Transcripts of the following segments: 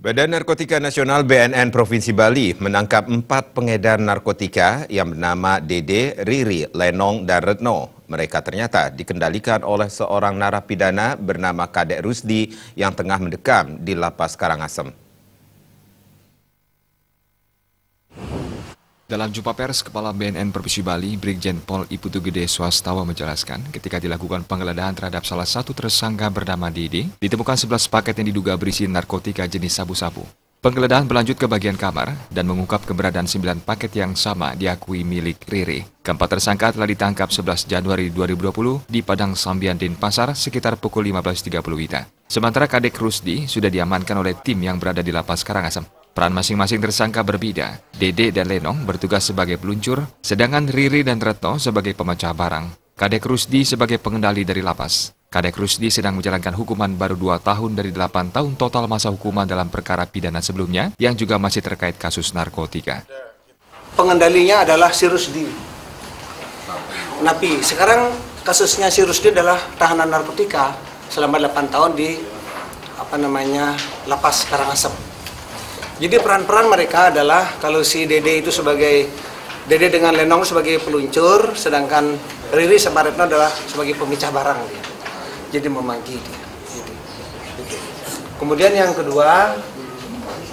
Badan Narkotika Nasional BNN Provinsi Bali menangkap empat pengedar narkotika yang bernama Dede, Riri, Lenong, dan Retno. Mereka ternyata dikendalikan oleh seorang narapidana bernama Kadek Rusdi yang tengah mendekam di Lapas Karangasem. Dalam jumpa pers, Kepala BNN Provinsi Bali, Brigjen Pol Iputu Gede Swastawa menjelaskan, ketika dilakukan penggeledahan terhadap salah satu tersangka bernama Didi, ditemukan 11 paket yang diduga berisi narkotika jenis sabu-sabu. Penggeledahan berlanjut ke bagian kamar dan mengungkap keberadaan 9 paket yang sama diakui milik Riri. Keempat tersangka telah ditangkap 11 Januari 2020 di Padang Sambian Pasar sekitar pukul 15.30 WITA. Sementara Kadek Rusdi sudah diamankan oleh tim yang berada di Lapas Karangasem. Peran masing-masing tersangka berbeda. Dede dan Lenong bertugas sebagai peluncur, sedangkan Riri dan Retno sebagai pemecah barang. Kadek Rusdi sebagai pengendali dari lapas. Kadek Rusdi sedang menjalankan hukuman baru 2 tahun dari 8 tahun total masa hukuman dalam perkara pidana sebelumnya yang juga masih terkait kasus narkotika. Pengendalinya adalah si Rusdi. Napi, sekarang kasusnya si Rusdi adalah tahanan narkotika selama 8 tahun di apa namanya lapas Karangasem. Jadi peran-peran mereka adalah kalau si Dede itu sebagai Dede dengan Lenong sebagai peluncur, sedangkan Riri sama Retno adalah sebagai pemecah barang dia. Jadi memanggil dia. Jadi, gitu. Kemudian yang kedua,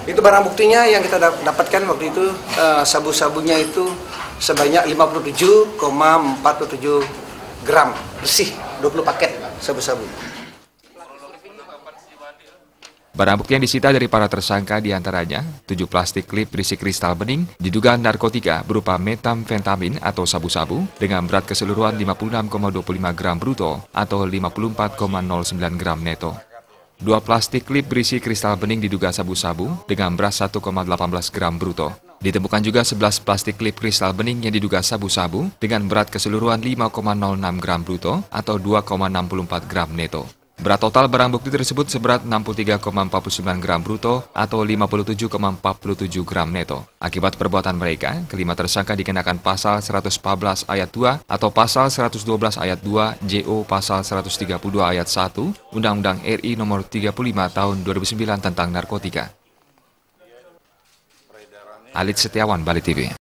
itu barang buktinya yang kita dapatkan waktu itu uh, sabu-sabunya itu sebanyak 57,47 gram bersih 20 paket sabu-sabu. Barang bukti yang disita dari para tersangka diantaranya 7 plastik klip berisi kristal bening, diduga narkotika berupa metamfetamin atau sabu-sabu dengan berat keseluruhan 56,25 gram bruto atau 54,09 gram neto. Dua plastik klip berisi kristal bening diduga sabu-sabu dengan berat 1,18 gram bruto. Ditemukan juga 11 plastik klip kristal bening yang diduga sabu-sabu dengan berat keseluruhan 5,06 gram bruto atau 2,64 gram neto. Berat total barang bukti tersebut seberat 63,49 gram bruto atau 57,47 gram neto. Akibat perbuatan mereka, kelima tersangka dikenakan pasal 114 ayat 2 atau pasal 112 ayat 2 JO pasal 132 ayat 1 Undang-Undang RI nomor 35 tahun 2009 tentang narkotika. Alit Setiawan, Bali TV.